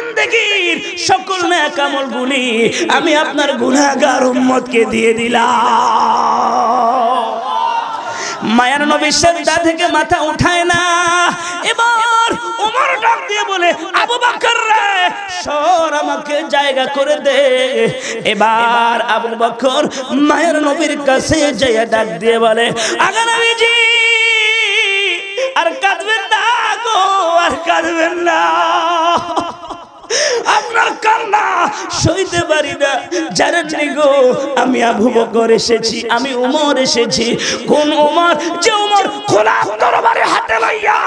জিন্দেগির সকল ন্যাকামল গুলি আমি আপনার গুনাগার উম্মতকে দিয়ে দিলাম মায়ার নবীর সেজদা থেকে মাথা উঠায় না এবার ওমর ডাক দিয়ে বলে আবু বকর রে সর আমাকে জায়গা করে দে এবার আবু বকর মায়ের নবীর কাছে যাইয়া ডাক দিয়ে বলে আগা নবীজি আর কাঁদবেন না গো আর কাঁদবেন না আপনার কান্না সইতে পারি না জানেন গো আমি আবু বকর এসেছি আমি উমর এসেছি কোন উমর যে উমর খোলা দরবারে হাতে লইয়া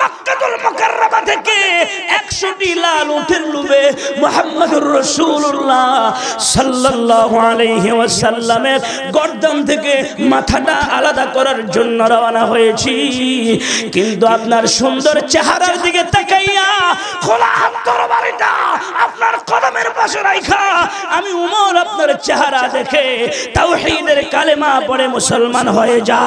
মক্কাতুল মুকাররমা থেকে 100 টি লাল উঠের লুবে মুহাম্মদুর রাসূলুল্লাহ সাল্লাল্লাহু আলাইহি ওয়াসাল্লামের গর্দন থেকে মাথাটা আলাদা করার জন্য রওনা হয়েছি কিন্তু আপনার সুন্দর চেহারার দিকে তাকাইয়া খোলা দরবারে আপনার কদমের পাশে রাইখা আমি উমর আপনার চেহারা দেখে তাওহীদের কালেমা মুসলমান হয়ে যা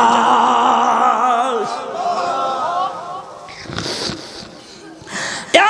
ইয়া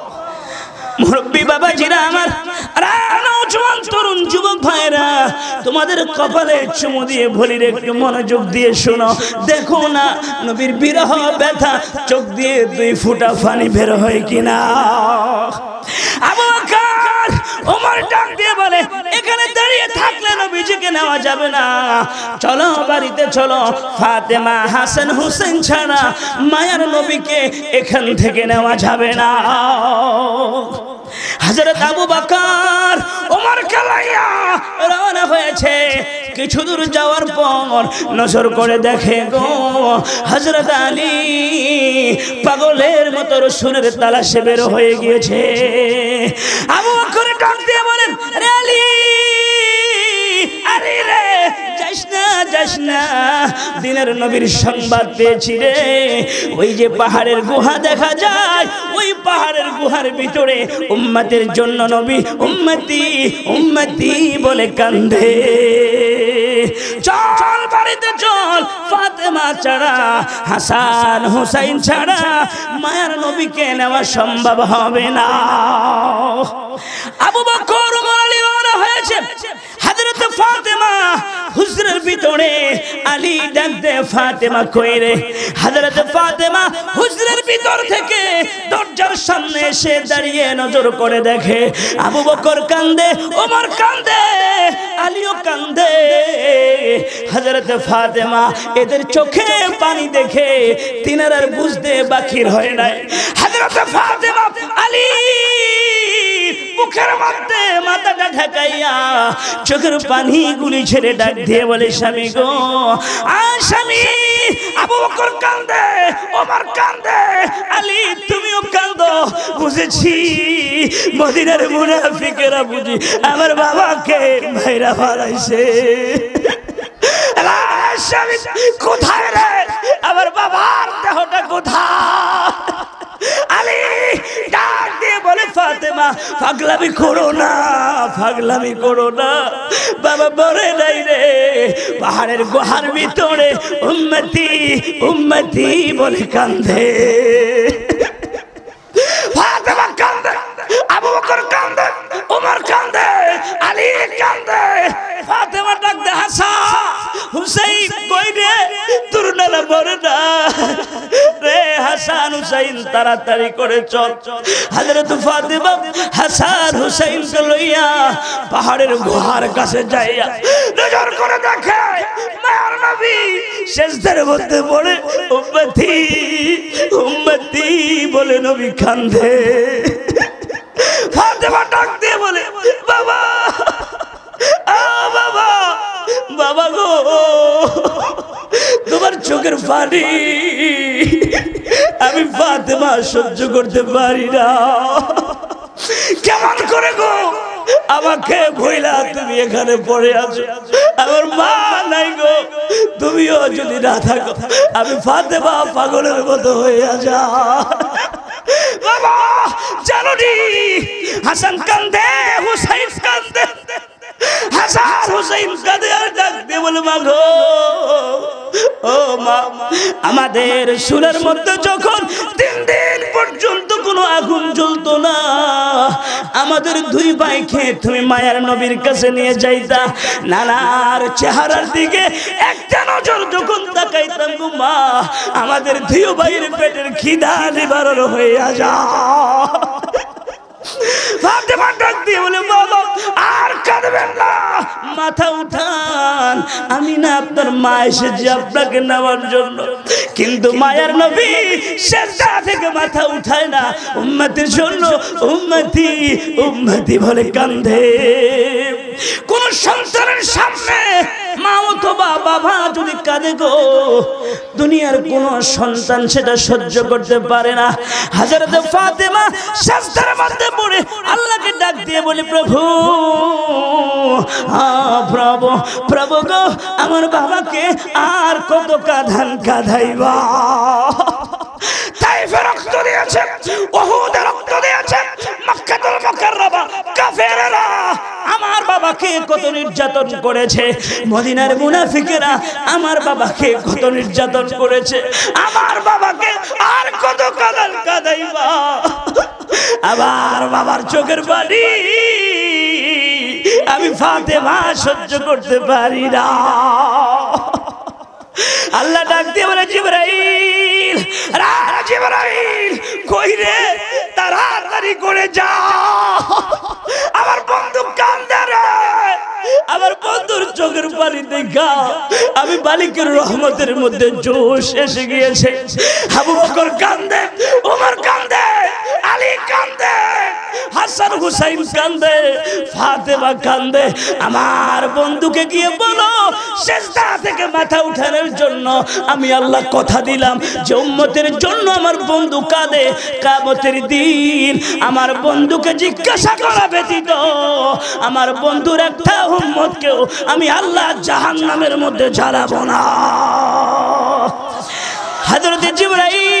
মুরব্বী বাবাজিরা আমার তোমাদের কপালে চুমু দিয়ে ভলির একটু মনোযোগ দিয়ে শোনো দেখো না নবীর বিরহ ব্যথা চোখ দিয়ে দুই ফুটা ফানি বের হয় কিনা আবু বকর ওমর ডাক দিয়ে বলে এখানে দাঁড়িয়ে থাক নবীজিকে নেওয়া যাবে না চলো বাড়িতে চলো ফাতেমা হাসান হুসেন ছাড়া মায়ার নবীকে এখান থেকে নেওয়া যাবে না হাজরত আবু বাকার ওমর কালাইয়া রওনা হয়েছে কিছু দূর যাওয়ার পর নজর করে দেখে গো হজরত আলী পাগলের মতো রসুনের তালাশে বের হয়ে গিয়েছে আবু বাকর ডাক দিয়ে বলেন আলী যাস নবীর সংবাদ ওই যে পাহাড়ের গুহা দেখা যায় ওই পাহাড়ের গুহার ভিতরে জন্য নবী উম্মতি উম্মতি বলে কান্দে চল বাড়িতে চল ফাতেমা ছাড়া হাসান হুসাইন ছাড়া মায়ের নবীকে নেওয়া সম্ভব হবে না আবু বকর হয়েছে ভিতরে আলী ডাকতে ফাতেমা কইরে রে হযরত ফাতেমা হুজরের ভিতর থেকে দরজার সামনে এসে দাঁড়িয়ে নজর করে দেখে আবু বকর কান্দে ওমর কান্দে আলীও কান্দে হযরত ফাতেমা এদের চোখে পানি দেখে তিনার আর বুঝতে বাকির হয় নাই হযরত ফাতেমা আলী মুখের মধ্যে মাথাটা ঢাকাইয়া চোখের পানি গুলি ছেড়ে ডাক দিয়ে বলে স্বামী গো আর স্বামী আবু বকর কান্দে ওমর কান্দে আলী তুমিও কান্দো বুঝেছি মদিনার মুনাফিকেরা বুঝি আমার বাবাকে ভাইরা বাড়াইছে কোথায় রে আমার বাবার দেহটা কোথায় আলী ডাক বলে ফাতেমা ফাগলামি করো না ফাগলামি করো না বাবা বলে নাই রে পাহাড়ের গুহার ভিতরে উন্নতি উন্নতি বলে কান্দে হুসাইন তাড়াতাড়ি করে চল হাজরত ফাতেমা হাসান কে লইয়া পাহাড়ের গুহার কাছে যাইয়া নজর করে দেখে মায়ার নবী সেজদার মধ্যে পড়ে উম্মতি উম্মতি বলে নবী কান্দে ফাতেমা ডাক দিয়ে বলে বাবা আ বাবা বাবা গো তোমার চোখের পানি আমি ফাতেমা সহ্য করতে পারি না কেমন করে গো আমাকে ভইলা তুমি এখানে পড়ে আছো আমার মা নাই গো তুমিও যদি না থাকো আমি ফাতেমা পাগলের মতো হয়ে যা বাবা জানো হাসান কান্দে হুসাইন কান্দে হাসান হুসেন কাদের ডাক দিয়ে গো মাগো ও মা আমাদের সুরের মধ্যে যখন তিন দিন পর্যন্ত কোনো আগুন জ্বলতো না আমাদের দুই ভাইকে তুমি মায়ের নবীর কাছে নিয়ে যাইতা নানার চেহারার দিকে একটা নজর যখন তাকাইতাম গো মা আমাদের দুই ভাইয়ের পেটের খিদা নিবারণ হয়ে যা ফাতেমা ডাক দিয়ে বলে বাবা আর কাঁদবেন না মাথা উঠান আমি না আপনার মা এসেছি আপনাকে নেওয়ার জন্য কিন্তু মায়ের নবী সেজদা থেকে মাথা উঠায় না উম্মতের জন্য উম্মতি উম্মতি বলে কান্দে কোন সন্তানের সামনে বাবা যদি কাঁদে গো দুনিয়ার কোন সন্তান সেটা সহ্য করতে পারে না হাজারতে ফাতেমা শাস্তার মধ্যে পড়ে আল্লাহকে ডাক দিয়ে বলে প্রভু প্রভু প্রভু গো আমার বাবাকে আর কত কাঁধান কাঁধাইবা তাই রক্ত দিয়েছেন ওহুদে রক্ত দিয়েছেন মক্কাতুল মুকাররমা কাফেররা আমার বাবাকে কত নির্যাতন করেছে মদিনার মুনাফিকেরা আমার বাবাকে কত নির্যাতন করেছে আমার বাবাকে আর কত কাদাল কাদাইবা আবার বাবার চোখের পানি আমি ফাতেমা সহ্য করতে পারি না আল্লাহ ডাকতে দিয়ে বলে জিব্রাইল জিবরাইল রাহ জিবরাইল কই রে তাড়াতাড়ি করে যা আমার বন্ধু কান্দে রে আমার বন্ধুর চোখের পানি দেখা আমি মালিকের রহমতের মধ্যে জোশ এসে গিয়েছে আবু বকর কান্দে ওমর কান্দে আলী কান্দে হাসান হুসাইন কান্দে ফাতেমা কান্দে আমার বন্ধুকে গিয়ে বলো সেজদা থেকে মাথা উঠানোর জন্য আমি আল্লাহ কথা দিলাম যে উম্মতের জন্য আমার বন্ধু কাঁদে কাবতের দিন আমার বন্ধুকে জিজ্ঞাসা করা ব্যতীত আমার বন্ধুর একটা উম্মতকেও আমি আল্লাহ জাহান নামের মধ্যে ঝাড়াবো না হাজরত জিবরাইল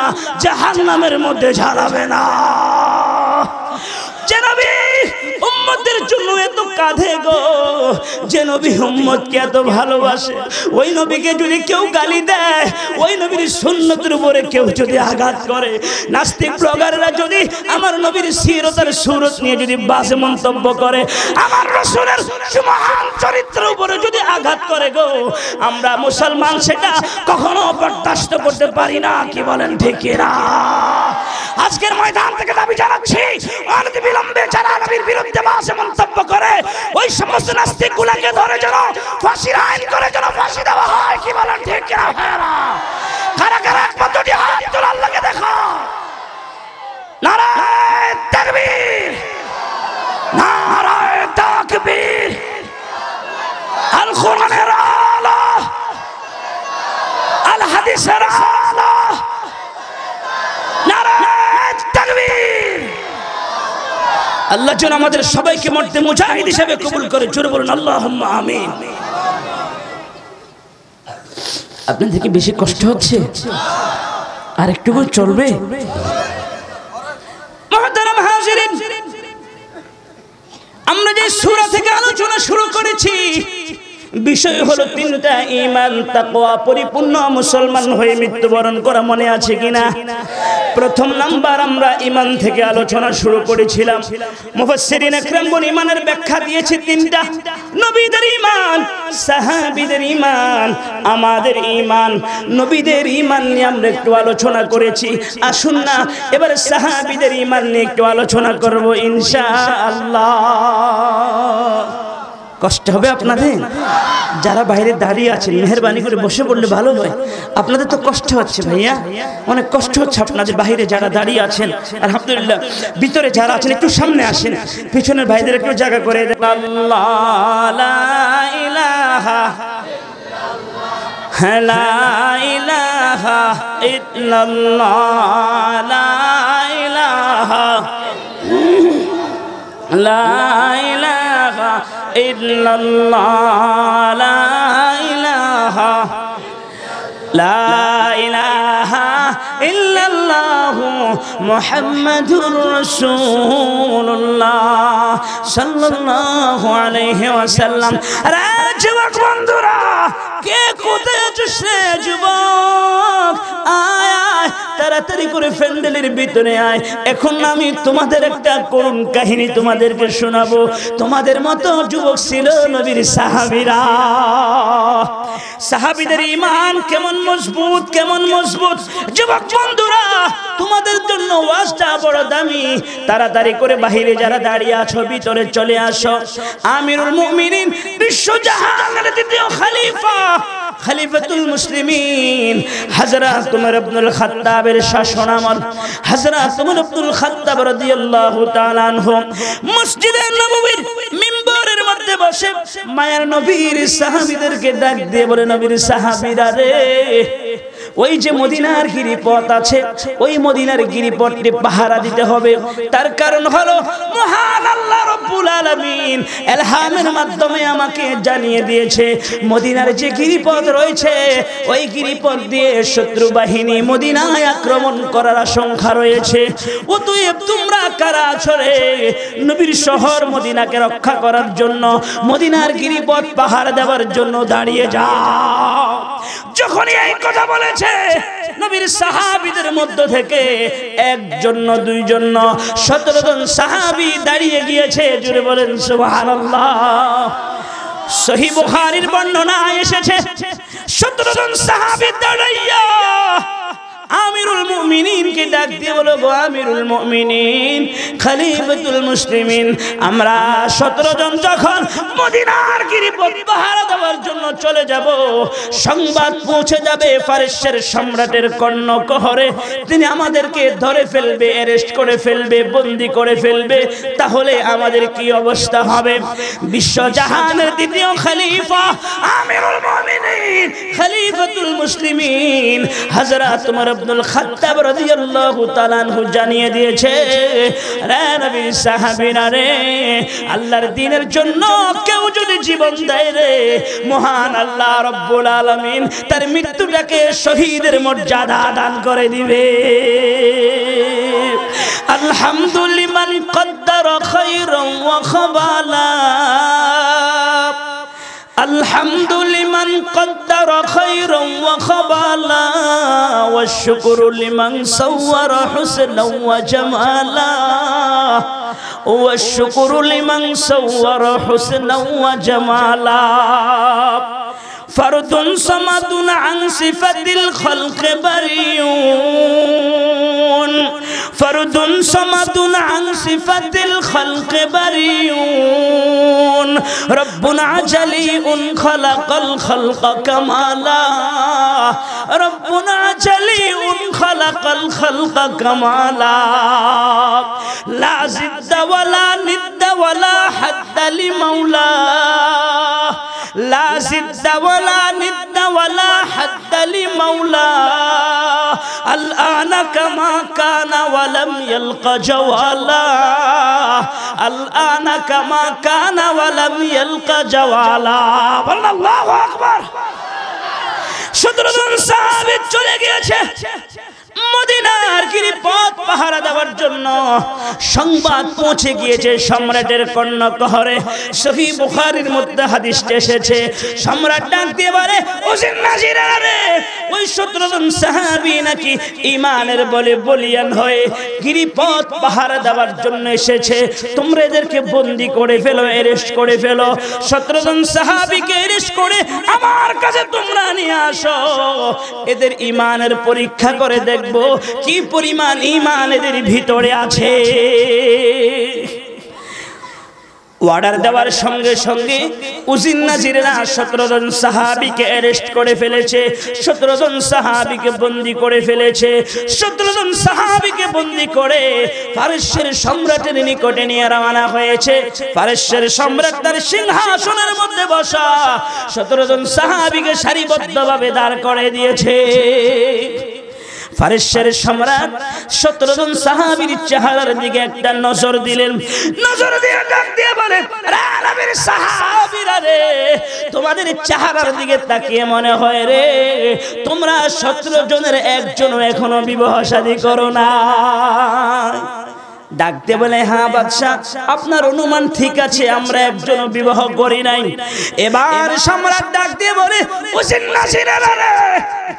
জাহান নামের মধ্যে ঝাড়াবে না জেনাবি উম্মতের জন্য এত কাঁধে গো যে নবী উম্মতকে এত ভালোবাসে ওই নবীকে যদি কেউ গালি দেয় ওই নবীর সুন্নতের উপরে কেউ যদি আঘাত করে নাস্তিক ব্লগাররা যদি আমার নবীর সিরতার সুরত নিয়ে যদি বাসে মন্তব্য করে আমার রসুলের মহান চরিত্রের উপরে যদি আঘাত করে গো আমরা মুসলমান সেটা কখনো বরদাস্ত করতে পারি না কি বলেন ঠিকেরা আজকের ময়দান থেকে দাবি জানাচ্ছি বিলম্বে যারা নবীর বিরুদ্ধে বাসে মন্তব্য করে ওই সমস্ত নাস্তিক গুলাকে ধরে যেন ফাঁসির আইন করে যেন ফাঁসি দেওয়া হয় কি বলেন ঠিক কিনা ভাইরা কারা কারা একমাত্র হাত তোলা আল্লাহকে দেখো নারায় তাকবীর নারায় তাকবীর আল কোরআনের আলা আল হাদিসের আলা আল্লাহ যেন আমাদের সবাইকে মর্তে মুজাহিদ হিসেবে কবুল করে জোরে বলুন আল্লাহ আমিন থেকে বেশি কষ্ট হচ্ছে আর একটু চলবে আমরা যে সুরা থেকে আলোচনা শুরু করেছি বিষয় হলো তিনটা ইমান তাকোয়া পরিপূর্ণ মুসলমান হয়ে মৃত্যুবরণ করা মনে আছে কিনা প্রথম নাম্বার আমরা ইমান থেকে আলোচনা শুরু করেছিলাম মুফাসসিরিন একরামগণ ইমানের ব্যাখ্যা দিয়েছে তিনটা নবীদের ইমান সাহাবীদের ইমান আমাদের ইমান নবীদের ইমান নিয়ে আমরা একটু আলোচনা করেছি আসুন না এবারে সাহাবীদের ইমান নিয়ে একটু আলোচনা করব ইনশাআল্লাহ কষ্ট হবে আপনাদের যারা বাইরে দাঁড়িয়ে আছেন মেহরবানি করে বসে পড়লে ভালো হয় আপনাদের তো কষ্ট হচ্ছে ভাইয়া অনেক কষ্ট হচ্ছে আপনাদের বাইরে যারা দাঁড়িয়ে আছেন আলহামদুলিল্লাহ ভিতরে যারা আছেন একটু সামনে আসেন পিছনের ভাইদের একটু জায়গা করে লা إلا الله لا إله لا إله إلا الله محمد رسول الله صلى الله عليه وسلم রাজ বন্ধুরা কে কোথায় আছো সে যুবক আয় আয় তাড়াতাড়ি করে ফ্যান্ডেলের ভিতরে আয় এখন আমি তোমাদের একটা করুণ কাহিনী তোমাদেরকে শোনাবো তোমাদের মতো যুবক ছিল নবীর সাহাবিরা সাহাবিদের ইমান কেমন মজবুত কেমন মজবুত যুবক বন্ধুরা তোমাদের জন্য ওয়াজটা বড় দামি তাড়াতাড়ি করে বাহিরে যারা দাঁড়িয়ে আছো ভিতরে চলে আসো আমিরুল মুমিনিন বিশ্বজাহানের দ্বিতীয় খলিফা খলিফাতুল মুসলিমিন হযরত তোমার ইবনুল খাত্তাবের শাসন আমল হযরত তোমার ইবনুল খাত্তাব রাদিয়াল্লাহু তাআলা আনহু মসজিদে নববীর মিম্বরের মধ্যে বসে মায়ের নবীর সাহাবীদেরকে ডাক দিয়ে বলে নবীর সাহাবীরা রে ওই যে মদিনার গিরিপথ আছে ওই মদিনার গিরিপথটি পাহারা দিতে হবে তার কারণ হলো মহান আল্লাহ রব্বুল আলামিন এলহামের মাধ্যমে আমাকে জানিয়ে দিয়েছে মদিনার যে গিরিপথ রয়েছে ওই গিরিপথ দিয়ে শত্রু বাহিনী মদিনায় আক্রমণ করার আশঙ্কা রয়েছে অতএব তোমরা কারা নবীর শহর মদিনাকে রক্ষা করার জন্য মদিনার গিরিপথ পাহাড় দেওয়ার জন্য দাঁড়িয়ে যা যখনই এই কথা বলে করেছে নবীর সাহাবিদের মধ্য থেকে একজন দুইজন সতেরো জন সাহাবি দাঁড়িয়ে গিয়েছে জুড়ে বলেন সুবহানাল্লাহ সহি বুখারীর বর্ণনা এসেছে সতেরো জন সাহাবি দাঁড়াইয়া আমিরুল মুমিনিনকে ডাক দিয়ে বলো গো আমিরুল মুমিনিন খলিফাতুল মুসলিমিন আমরা সতেরো জন যখন মদিনার গিরিপথ পাহারা দেওয়ার জন্য চলে যাব সংবাদ পৌঁছে যাবে ফারেসের সম্রাটের কর্ণ কহরে তিনি আমাদেরকে ধরে ফেলবে অ্যারেস্ট করে ফেলবে বন্দি করে ফেলবে তাহলে আমাদের কি অবস্থা হবে বিশ্বজাহানের দ্বিতীয় খলিফা আমিরুল মুমিনিন খলিফাতুল মুসলিমিন হযরত তোমার ইবনুল খাত্তাব রাদিয়াল্লাহু তাআলা আনহু জানিয়ে দিয়েছে রে নবী সাহাবীরা রে আল্লাহর দ্বীনের জন্য কেউ যদি জীবন দেয় রে মহান আল্লাহ রব্বুল আলামিন তার মৃত্যুটাকে শহীদের মর্যাদা দান করে দিবে আলহামদুলিল্লাহ মান কদ্দারা খায়রান ওয়া খাবালা الحمد لمن قدر خيرا وخبالا والشكر لمن صور حسنا وجمالا والشكر لمن صور حسنا وجمالا فرد صمد عن صفة الخلق بريون فرد صمد عن صفة الخلق بريون رب عجلي خلق الخلق كمالا رب عجلي خلق الخلق كمالا لا زد ولا ند ولا حد لمولاه لا زد ولا ولا ند ولا حد لمولا الآن كما كان ولم يلق جوالا الآن كما كان ولم يلق جوالا الله أكبر صدر শুধু সাহাবিদ চলে গিয়েছে মদিনার গিরিপথ পাহারা দেওয়ার জন্য সংবাদ পৌঁছে গিয়েছে সম্রাটের কহরে সহি বুখারির মধ্যে এসেছে সম্রাট ডাক দিয়ে বলে নাজিরা রে ওই সাহাবি নাকি ইমানের বলে বলিয়ান হয়ে পাহারা দেওয়ার জন্য এসেছে তোমরা এদেরকে বন্দি করে ফেলো এরেস্ট করে ফেলো সতেরোজন সাহাবিকে এরেস্ট করে আমার কাছে তোমরা নিয়ে আসো এদের ইমানের পরীক্ষা করে দেখবো কি পরিমাণ ইমান এদের ভিতরে আছে অর্ডার দেওয়ার সঙ্গে সঙ্গে উজিন নাজিরা সতেরো জন সাহাবিকে অ্যারেস্ট করে ফেলেছে সতেরো জন সাহাবিকে বন্দি করে ফেলেছে সতেরো জন সাহাবিকে বন্দি করে পারস্যের সম্রাটের নিকটে নিয়ে রওনা হয়েছে পারস্যের সম্রাট তার সিংহাসনের মধ্যে বসা সতেরো জন সাহাবিকে সারিবদ্ধভাবে দাঁড় করে দিয়েছে ফারেশের সম্রাট সতেরো জন সাহাবির চেহারার দিকে একটা নজর দিলেন নজর দিয়ে ডাক দিয়ে বলেন রে তোমাদের চেহারার দিকে তাকিয়ে মনে হয় রে তোমরা সতেরো জনের একজনও এখনো বিবাহ শাদী করো না ডাকতে বলে হ্যাঁ বাদশাহ আপনার অনুমান ঠিক আছে আমরা একজন বিবাহ করি নাই এবার সম্রাট ডাকতে বলে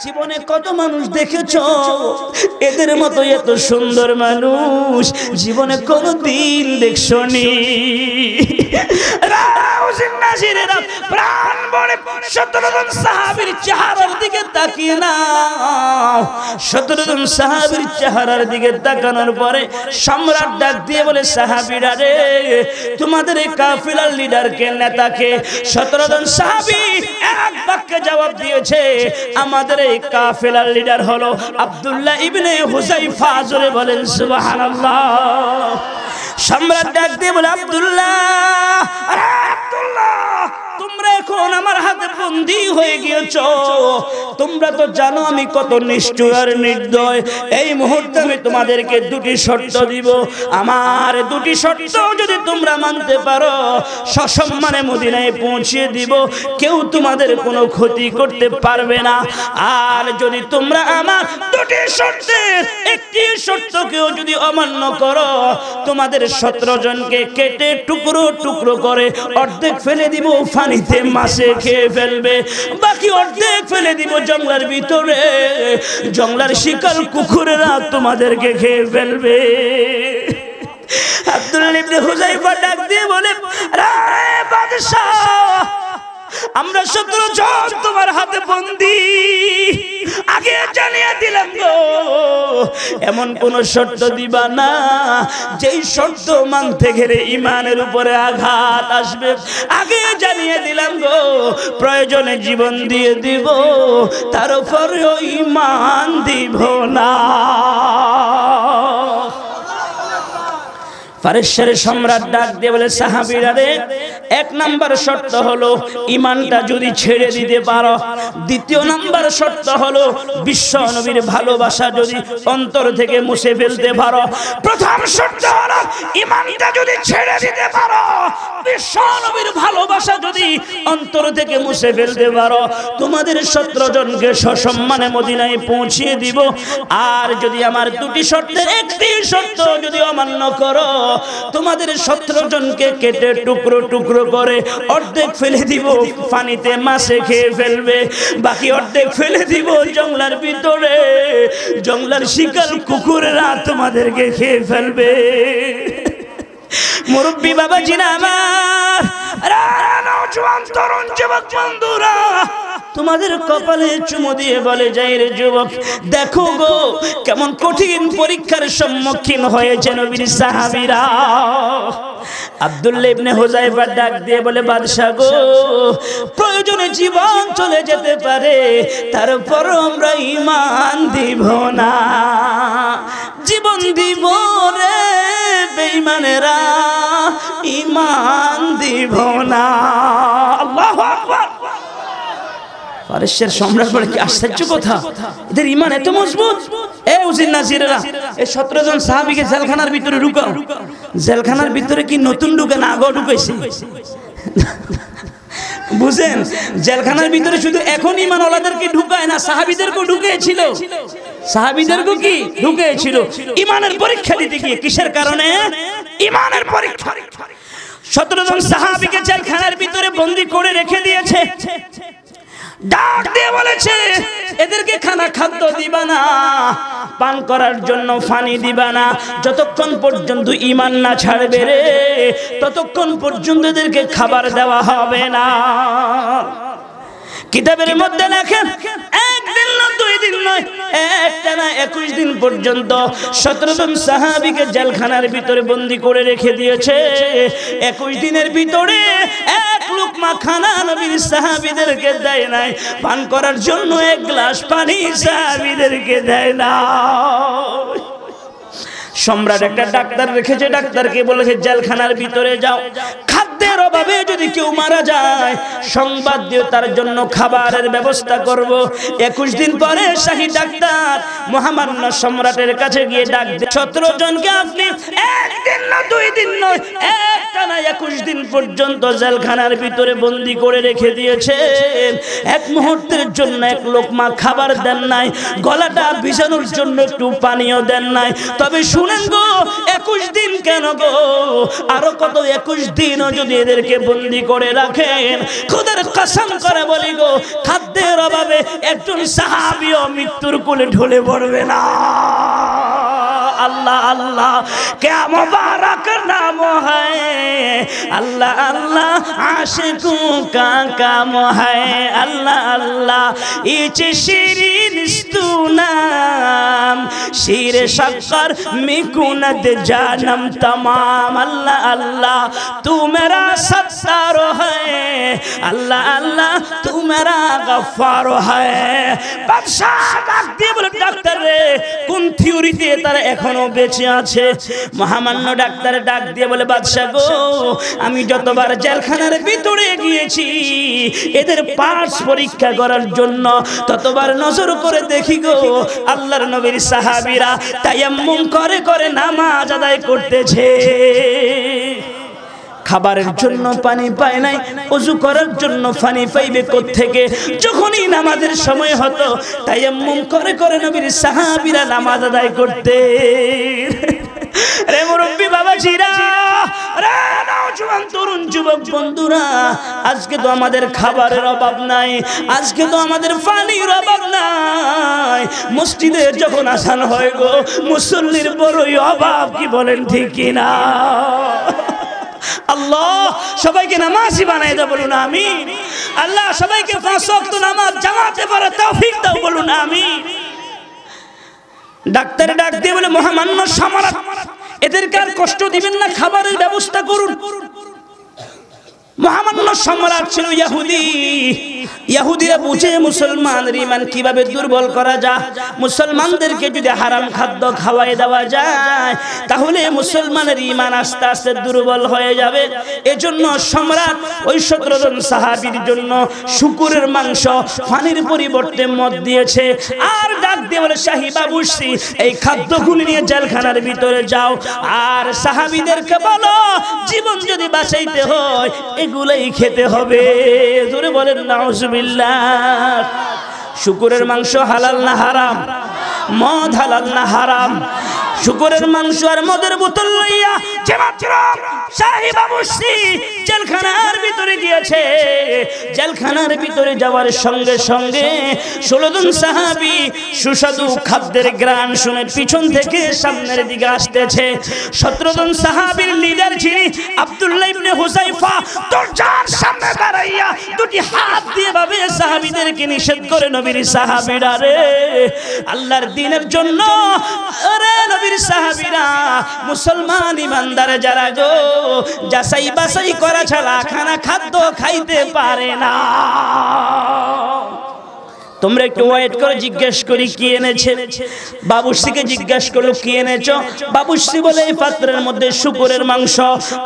জীবনে কত মানুষ দেখেছ এদের মতো এত সুন্দর মানুষ জীবনে কোন দিন দেখছ নি প্রাণ সম্রাট সম্রাট ডাক দিয়ে বলে সাহাবিরা রে তোমাদের এই কাফিলার লিডার লিডারকে নেতাকে সতেরো জন সাহাবি এক বাক্যে জবাব দিয়েছে আমাদের এই কাফিলার লিডার হলো আব্দুল্লাহ ইবনে হুজাইফা জোরে বলেন সুবহানাল্লাহ সম্রাট ডাক দিয়ে বলে আব্দুল্লাহ আরে আব্দুল্লাহ তোমরা এখন আমার হাতে বন্দি হয়ে গিয়েছ তোমরা তো জানো আমি কত নিশ্চয় আর নির্দয় এই মুহূর্তে আমি তোমাদেরকে দুটি শর্ত দিব আমার দুটি শর্ত যদি তোমরা মানতে পারো সসম্মানে মদিনায় পৌঁছিয়ে দিব কেউ তোমাদের কোনো ক্ষতি করতে পারবে না আর যদি তোমরা আমার দুটি শর্তের একটি শর্তকেও যদি অমান্য করো তোমাদের সতেরো জনকে কেটে টুকরো টুকরো করে অর্ধেক ফেলে দিব ফানি নদীতে মাছে খেয়ে ফেলবে বাকি অর্ধেক ফেলে দিব জঙ্গলার ভিতরে জঙ্গলার শিকার কুকুরেরা তোমাদেরকে খেয়ে ফেলবে আব্দুল ইবনে হুজাইফা ডাক দিয়ে বলে রে বাদশাহ আমরা শত্রু জন তোমার হাতে বন্দি আগে জানিয়ে দিলাম গো এমন কোন শর্ত দিবা না যেই শর্ত মানতে গেলে ইমানের উপরে আঘাত আসবে আগে জানিয়ে দিলাম গো প্রয়োজনে জীবন দিয়ে দিব তার উপরেও ইমান দিব না ফারেশ্বরের সম্রাট ডাক দিয়ে বলে সাহাবিরা রে এক নাম্বার শর্ত হলো ইমানটা যদি ছেড়ে দিতে পারো দ্বিতীয় নাম্বার শর্ত হলো বিশ্ব নবীর ভালোবাসা যদি অন্তর থেকে মুছে ফেলতে পারো প্রথম শর্ত হলো ইমানটা যদি ছেড়ে দিতে পারো বিশ্ব নবীর ভালোবাসা যদি অন্তর থেকে মুছে ফেলতে পারো তোমাদের সতেরো জনকে সসম্মানে মদিনায় পৌঁছিয়ে দিব আর যদি আমার দুটি শর্তের একটি শর্ত যদি অমান্য করো তোমাদের সতেরো জনকে কেটে টুকরো টুকরো করে অর্ধেক ফেলে দিব পানিতে মাছে খেয়ে ফেলবে বাকি অর্ধেক ফেলে দিব জঙ্গলার ভিতরে জঙ্গলার শিকার কুকুরেরা তোমাদেরকে খেয়ে ফেলবে মুরব্বী বাবা জিনা আমার তরুণ যুবক বন্ধুরা তোমাদের কপালে চুমু দিয়ে বলে যাই রে যুবক দেখো গো কেমন কঠিন পরীক্ষার সম্মুখীন হয়েছেন নবীর সাহাবিরা আব্দুল্লাহ ইবনে হুজাইফা ডাক দিয়ে বলে বাদশা গো প্রয়োজনে জীবন চলে যেতে পারে তারপর আমরা ইমান দিব না জীবন দিব রে বেঈমানেরা ইমান দিব না পারস্যের সম্রাট বলে কি আশ্চর্য কথা এদের ইমান এত মজবুত এ উজির নাজিরেরা এই সতেরো জন সাহাবিকে জেলখানার ভিতরে ঢুকাও জেলখানার ভিতরে কি নতুন ঢুকে না আগেও ঢুকেছে বুঝেন জেলখানার ভিতরে শুধু এখন ইমান কি ঢুকায় না সাহাবিদেরকেও ঢুকেছিল সাহাবিদেরকেও কি ঢুকেছিল ইমানের পরীক্ষা দিতে গিয়ে কিসের কারণে ইমানের পরীক্ষা সতেরো জন সাহাবিকে জেলখানার ভিতরে বন্দি করে রেখে দিয়েছে ডাক দিয়ে বলেছে এদেরকে খানা খাদ্য দিবা না পান করার জন্য ফানি দিবা না যতক্ষণ পর্যন্ত ইমান না ছাড়বে রে ততক্ষণ পর্যন্ত এদেরকে খাবার দেওয়া হবে না কিতাবের মধ্যে লেখেন একদিন না দুই দিন নয় না একুশ দিন পর্যন্ত সতেরোজন সাহাবিকে জেলখানার ভিতরে বন্দি করে রেখে দিয়েছে একুশ দিনের ভিতরে এক লুকমা খানা নবীর সাহাবিদেরকে দেয় নাই পান করার জন্য এক গ্লাস পানি সাহাবিদেরকে দেয় না সম্রাট একটা ডাক্তার রেখেছে ডাক্তারকে বলেছে জেলখানার ভিতরে যাও খাদ্যের অভাবে যদি কেউ মারা যায় সংবাদ দিয়ে তার জন্য খাবারের ব্যবস্থা করব একুশ দিন পরে শাহী ডাক্তার মহামান্য সম্রাটের কাছে গিয়ে ডাক সতেরো জনকে আপনি একদিন না দুই দিন নয় এক টানা একুশ দিন পর্যন্ত জেলখানার ভিতরে বন্দি করে রেখে দিয়েছে এক মুহূর্তের জন্য এক মা খাবার দেন নাই গলাটা ভিজানোর জন্য একটু পানীয় দেন নাই তবে শুনেন গো একুশ দিন কেন গো আরো কত একুশ দিনও যদি এদেরকে বন্দি করে রাখেন খুদের কসম করে বলি গো খাদ্যের অভাবে একজন সাহাবিও মৃত্যুর কোলে ঢলে পড়বে না আল্লাহ আল্লাহ क्या मुबारक नाम है अल्लाह अल्लाह आशिकों का काम है अल्लाह अल्लाह इच शिरीन नाम शीर शक्कर मिकुनद जानम तमाम अल्लाह अल्लाह तू मेरा सत्तारो है अल्लाह अल्लाह तू मेरा गफ्फारो है बादशाह ডাক্তার রে কোন থিওরিতে তারা এখন এখনো বেঁচে আছে মহামান্য ডাক্তার ডাক দিয়ে বলে বাদশাহ গো আমি যতবার জেলখানার ভিতরে গিয়েছি এদের পাস পরীক্ষা করার জন্য ততবার নজর করে দেখি গো আল্লাহর নবীর সাহাবিরা তাই করে করে নামাজ আদায় করতেছে খাবারের জন্য পানি পায় নাই অজু করার জন্য পানি পাইবে কোথেকে যখনই নামাজের সময় হতো তাই এমন করে করে নবীর সাহাবিরা নামাজ আদায় করতে রে যুবক আজকে তো আমাদের খাবারের অভাব নাই আজকে তো আমাদের পানির অভাব নাই যখন আসান হয় গো মুসল্লির বড়ই অভাব কি বলেন ঠিক কিনা আল্লাহ সবাইকে নামাজি বানাই দাও বলুন আমি আল্লাহ সবাইকে পাঁচ ওয়াক্ত নামাজ জামাতে পারে তৌফিক দাও বলুন আমি ডাক্তারে ডাক দিয়ে বলে মহামান্য সামারা এদের কার কষ্ট দিবেন না খাবারের ব্যবস্থা করুন মহামান্য সম্রাট ছিল ইয়াহুদি ইহুদিরা বুঝে মুসলমানের ইমান কিভাবে দুর্বল করা যায় মুসলমানদেরকে যদি হারাম খাদ্য খাওয়াই দেওয়া যায় তাহলে মুসলমানের ইমান আস্তে আস্তে দুর্বল হয়ে যাবে এজন্য সম্রাট ওই সতেরোজন সাহাবির জন্য শুকুরের মাংস ফানির পরিবর্তে মত দিয়েছে আর ডাক দিয়ে বলে সাহিবা বুঝছি এই খাদ্যগুলি নিয়ে জেলখানার ভিতরে যাও আর সাহাবিদেরকে বলো জীবন যদি বাঁচাইতে হয় এগুলোই খেতে হবে ধরে বলেন নাও নাউজুবিল্লাহ শুকুরের মাংস হালাল না হারাম মদ হালাল না হারাম শুকুরের মাংস আর মদের বোতল লইয়া যে মাত্র সাহিবা জেলখানার ভিতরে গিয়েছে জেলখানার ভিতরে যাওয়ার সঙ্গে সঙ্গে ষোলোজন সাহাবি সুস্বাদু খাদ্যের শুনে পিছন থেকে সামনের দিকে আসতেছে সতেরোজন সাহাবির লিডার যিনি ইবনে হুসাইফা দরজার সামনে দাঁড়াইয়া দুটি হাত দিয়ে ভাবে সাহাবিদেরকে নিষেধ করে নবীর সাহাবিরা রে আল্লাহর দিনের জন্য নবীর সাহাবিরা মুসলমান ইমানদার যারা গো যাচাই বাছাই করা ছাড়া খানা খাদ্য খাইতে পারে না তোমরা একটু ওয়েট করে জিজ্ঞেস করি কি এনেছে বাবুশ্রীকে জিজ্ঞেস করলো কি এনেছ বাবুশ্রী বলে এই পাত্রের মধ্যে শুকুরের মাংস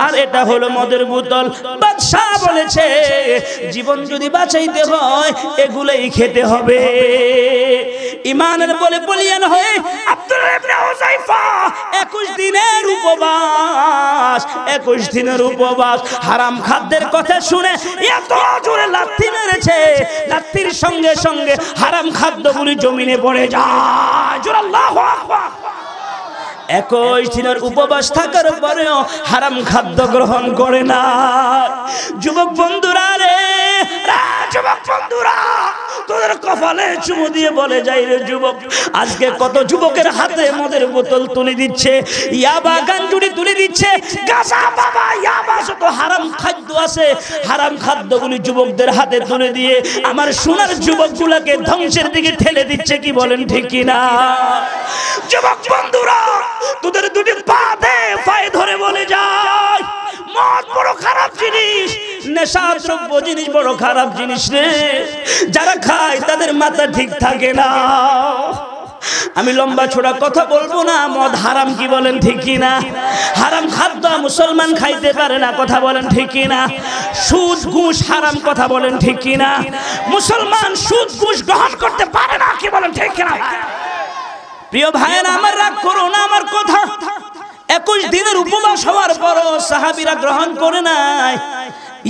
আর এটা হলো মদের বোতল বাদশাহ বলেছে জীবন যদি বাঁচাইতে হয় এগুলোই খেতে হবে ইমানের বলে বলিয়ান হয়ে একুশ দিনের উপবাস একুশ দিনের উপবাস হারাম খাদ্যের কথা শুনে এত জোরে লাথি মেরেছে লাথির সঙ্গে সঙ্গে হারাম খাদ্যগুলি জমিনে পড়ে যায় একই দিনের উপবাস থাকার পরেও হারাম খাদ্য গ্রহণ করে না যুবক বন্ধুরা রে যুবক বন্ধুরা তোদের কপালে চুমু দিয়ে বলে যাই রে যুবক আজকে কত যুবকের হাতে মদের বোতল তুলে দিচ্ছে ইয়াবা গাঞ্জুরি তুলে দিচ্ছে গাছা বাবা ইয়াবা শত হারাম খাদ্য আছে হারাম খাদ্যগুলি যুবকদের হাতে তুলে দিয়ে আমার সোনার যুবকগুলোকে ধ্বংসের দিকে ঠেলে দিচ্ছে কি বলেন ঠিক না যুবক বন্ধুরা তোদের দুটি পা দে পায়ে ধরে বলে যায় মদ বড় খারাপ জিনিস নেশা দ্রব্য জিনিস বড় খারাপ জিনিস রে যারা খায় তাদের মাথা ঠিক থাকে না আমি লম্বা ছোড়া কথা বলবো না মদ হারাম কি বলেন ঠিক না হারাম খাদ্য মুসলমান খাইতে পারে না কথা বলেন ঠিক না সুদ ঘুষ হারাম কথা বলেন ঠিক না মুসলমান সুদ ঘুষ গ্রহণ করতে পারে না কি বলেন ঠিক না প্রিয় ভাইয়েরা আমার রাগ করো না আমার কথা একুশ দিনের উপবাস হওয়ার পরও সাহাবিরা গ্রহণ করে নাই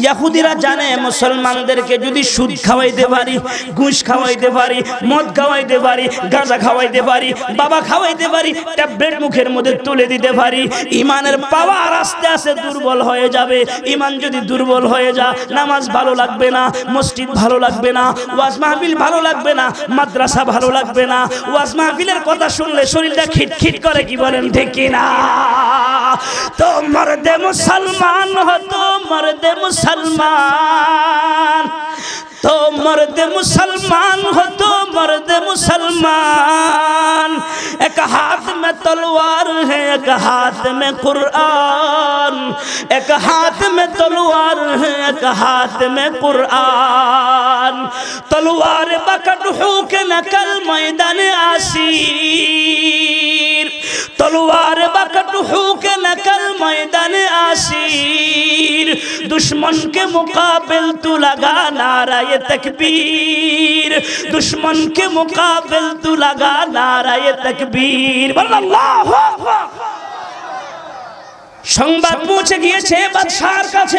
ইয়াহুদিরা জানে মুসলমানদেরকে যদি সুদ খাওয়াইতে পারি ঘুষ খাওয়াইতে পারি মদ খাওয়াইতে পারি গাঁজা খাওয়াইতে পারি বাবা খাওয়াইতে পারি ট্যাবলেট মুখের মধ্যে তুলে দিতে পারি ইমানের পাওয়ার আস্তে আস্তে দুর্বল হয়ে যাবে ইমান যদি দুর্বল হয়ে যা নামাজ ভালো লাগবে না মসজিদ ভালো লাগবে না ওয়াজ মাহবিল ভালো লাগবে না মাদ্রাসা ভালো লাগবে না ওয়াজ মাহফিলের কথা শুনলে শরীরটা খিটখিট করে কি বলেন ঠিক না تو مرد مسلمان ہو تو مرد مسلمان تو مرد مسلمان ہو تو مرد مسلمان ایک ہاتھ میں تلوار ہے ایک ہاتھ میں قرآن ایک ہاتھ میں تلوار ہے ایک ہاتھ میں قرآن تلوار بکٹ ہو کے نقل میدان آشیر تلوار بکٹ ہو کے نقل میدن آسیر دشمن کے مقابل تو لگا نہ নারায় তকবীর দুশ্মন কে মুকাবিল তু লাগা নারায় তকবীর সংবাদ পৌঁছে গিয়েছে বাদশাহর কাছে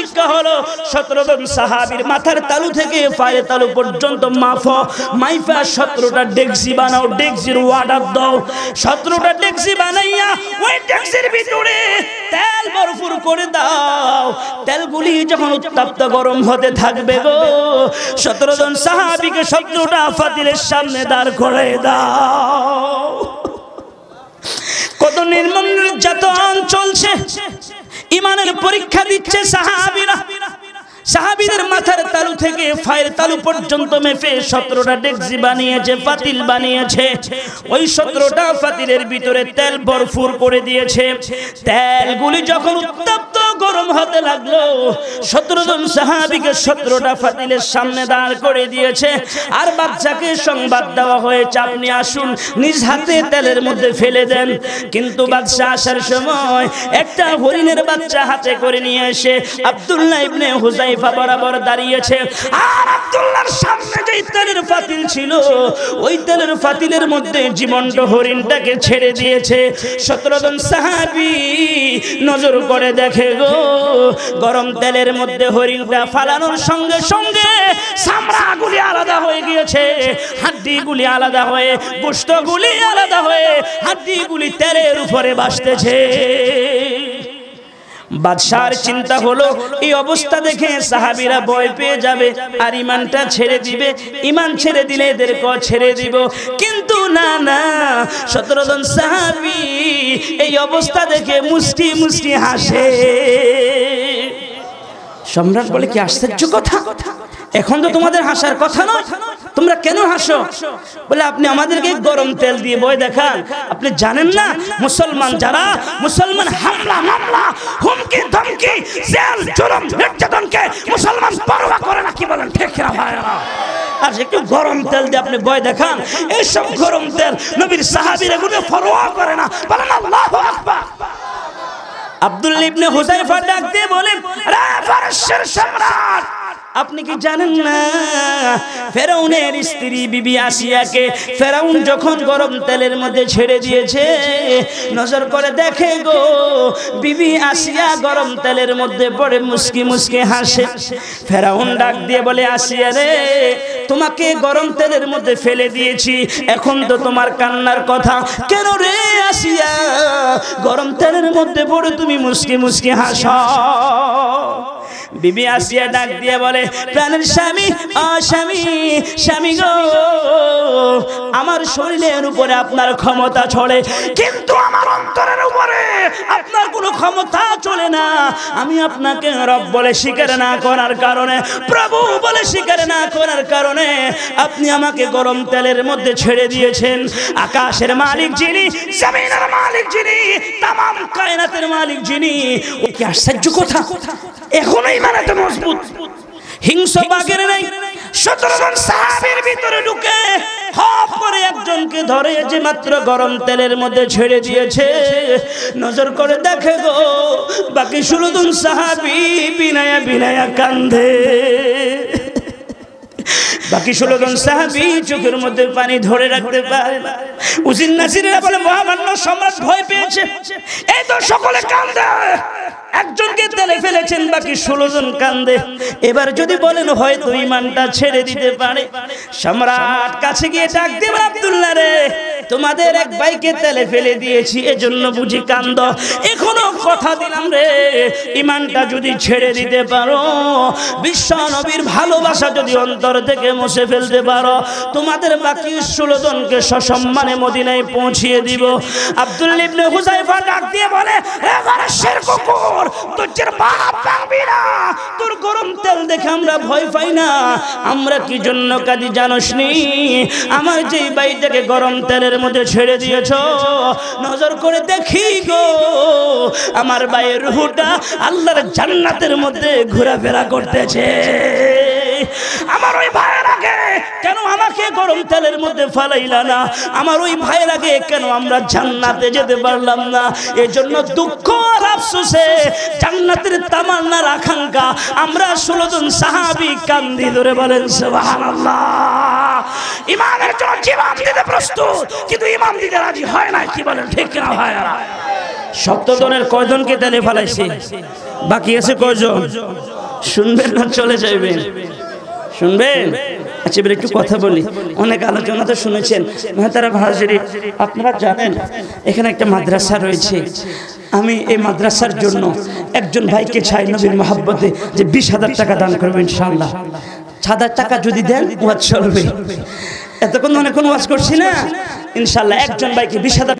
পরীক্ষা হলো সতেরো জন সাহাবির মাথার তালু থেকে পায়ের তালু পর্যন্ত মাফ মাইফা সতেরোটা ডেক্সি বানাও ডেক্সির ওয়াটার দাও সতেরোটা ডেক্সি বানাইয়া ওই ডেক্সির ভিতরে তেল ভরপুর করে দাও তেলগুলি যখন উত্তপ্ত গরম হতে থাকবে গো সতেরো জন সাহাবিকে সতেরোটা আফাতিলের সামনে দাঁড় করে দাও কত নির্মম নির্যাতন চলছে ইমানের পরীক্ষা দিচ্ছে সাহাবিরা সাহাবিদের মাথার তালু থেকে ফায়ের তালু পর্যন্ত মেপে সতেরোটা ডেকজি বানিয়েছে পাতিল বানিয়েছে ওই সতেরোটা পাতিলের ভিতরে তেল বরফুর করে দিয়েছে তেলগুলি যখন উত্তপ্ত গরম হতে লাগলো সতেরো জন সাহাবিকে সতেরোটা ফাতিলের সামনে দাঁড় করে দিয়েছে আর বাচ্চাকে সংবাদ দেওয়া হয়েছে আপনি আসুন নিজ হাতে তেলের মধ্যে ফেলে দেন কিন্তু বাচ্চা আসার সময় একটা হরিণের বাচ্চা হাতে করে নিয়ে এসে আবদুল্লাহ ইবনে হুজাইফা বরাবর দাঁড়িয়েছে আর আবদুল্লাহর সামনে যে তেলের ফাতিল ছিল ওই তেলের ফাতিলের মধ্যে জীবন্ত হরিণটাকে ছেড়ে দিয়েছে সতেরো জন সাহাবি নজর করে দেখে গো গরম তেলের মধ্যে হরিণটা ফালানোর সঙ্গে সঙ্গে সামড়াগুলি আলাদা হয়ে গিয়েছে হাড্ডিগুলি আলাদা হয়ে গোস্তগুলি আলাদা হয়ে হাড্ডিগুলি তেলের উপরে বাসতেছে বাদশার চিন্তা হলো এই অবস্থা দেখে সাহাবিরা ভয় পেয়ে যাবে আর ইমানটা ছেড়ে দিবে ইমান ছেড়ে দিলে এদের ক ছেড়ে দিব কিন্তু না না সতেরো জন সাহাবি এই অবস্থা দেখে মুষ্টি মুষ্টি হাসে সম্রাট বলে কি আশ্চর্য কথা এখন তো তোমাদের হাসার কথা নয় তোমরা কেন হাসো বলে আপনি আমাদেরকে গরম তেল দিয়ে বই দেখান আপনি জানেন না মুসলমান যারা মুসলমান হামলা মামলা হুমকি ধমকি জেল জুলুম নির্যাতনকে মুসলমান পরোয়া করে না কি বলেন ঠেকরা না ভাইরা আর একটু গরম তেল দিয়ে আপনি বই দেখান এইসব গরম তেল নবীর সাহাবির এগুলো ফরোয়া করে না বলেন আল্লাহু আকবার আব্দুল ইবনে হুজাইফা ডাক দিয়ে বলেন রে ফারসের সম্রাট আপনি কি জানেন না ফেরাউনের স্ত্রী বিবি আসিয়াকে ফেরাউন যখন গরম তেলের মধ্যে ছেড়ে দিয়েছে নজর করে দেখে গো বিবি আসিয়া গরম তেলের মধ্যে পড়ে মুসকি মুসকি হাসে ফেরাউন ডাক দিয়ে বলে আসিয়া রে তোমাকে গরম তেলের মধ্যে ফেলে দিয়েছি এখন তো তোমার কান্নার কথা কেন রে আসিয়া গরম তেলের মধ্যে পড়ে তুমি মুসকি মুসকি হাসো বিবি আসিয়া ডাক দিয়ে বলে প্রাণের স্বামী অস্বামী স্বামী গো আমার শরীরের উপরে আপনার ক্ষমতা ছড়ে কিন্তু আমার অন্তরের উপরে আপনার কোনো ক্ষমতা চলে না আমি আপনাকে রব বলে স্বীকার না করার কারণে প্রভু বলে স্বীকার না করার কারণে আপনি আমাকে গরম তেলের মধ্যে ছেড়ে দিয়েছেন আকাশের মালিক যিনি জমিনের মালিক যিনি তাম কায়নাতের মালিক যিনি কি আশ্চর্য কথা এখনই ইমান এত মজবুত হিংস বাঘের নাই সতেরো জন সাহাবের ভিতরে ঢুকে হপ করে একজনকে ধরে যে মাত্র গরম তেলের মধ্যে ছেড়ে দিয়েছে নজর করে দেখে গো বাকি ষোলো সাহাবি বিনায়া বিনায়া কান্ধে বাকি ষোলো সাহাবি চোখের মধ্যে পানি ধরে রাখতে পারে না উজির নাসিরা বলে মহামান্য সম্রাট ভয় পেয়েছে এই তো সকলে কান্দে একজনকে তেলে ফেলেছেন বাকি ষোলো জন কান্দে এবার যদি বলেন হয়তো ইমানটা ছেড়ে দিতে পারে সম্রাট কাছে গিয়ে ডাক দেব আবদুল্লাহ রে তোমাদের এক বাইকে তেলে ফেলে দিয়েছি এজন্য বুঝি কান্দ এখনো কথা দিলাম রে ইমানটা যদি ছেড়ে দিতে পারো বিশ্ব নবীর ভালোবাসা যদি অন্তর থেকে মুছে ফেলতে পারো তোমাদের বাকি ষোলো জনকে সসম্মানে আমি মদিনায় পৌঁছিয়ে দিব আব্দুল ইবনে হুযায়ফা ডাক দিয়ে বলে শের কুকুর তোর বাপ পাবি না তোর গরম তেল দেখে আমরা ভয় পাই না আমরা কি জন্য কাজে জানোসনি আমার যেই বাড়িটাকে গরম তেলের মধ্যে ছেড়ে দিয়েছ নজর করে দেখি গো আমার ভাইয়ের রুহুটা আল্লাহর জান্নাতের মধ্যে ঘোরাফেরা করতেছে আমার ওই ভাইয়েরাকে কেন আমাকে গরম তেলের মধ্যে ফালাইলা না আমার ওই ভাইয়েরাকে কেন আমরা জান্নাতে যেতে পারলাম না এজন্য দুঃখ আর আফসোসে জান্নাতের তামান্নার আকাঙ্ক্ষা আমরা ষোলো জন সাহাবি কান্দি ধরে বলেন ইমানের জন্য জীবন দিতে প্রস্তুত কিন্তু ইমান দিতে রাজি হয় না কি বলেন ঠিক কিনা ভাইয়ারা সপ্তজনের কয়জনকে তেলে ফেলাইছে বাকি আছে কয়জন শুনবেন না চলে যাইবেন শুনবেন আচ্ছা একটু কথা বলি অনেক আলোচনা তো শুনেছেন মেহতারা ভাজরি আপনারা জানেন এখানে একটা মাদ্রাসা রয়েছে আমি এই মাদ্রাসার জন্য একজন ভাইকে ছাই নবীর মহাব্বতে যে বিশ হাজার টাকা দান করবেন ইনশাআল্লাহ হাজার টাকা যদি দেন ওয়াজ চলবে এতক্ষণ অনেকক্ষণ ওয়াজ করছি না ইনশাল্লাহ একজন ভাইকে বিশ হাজার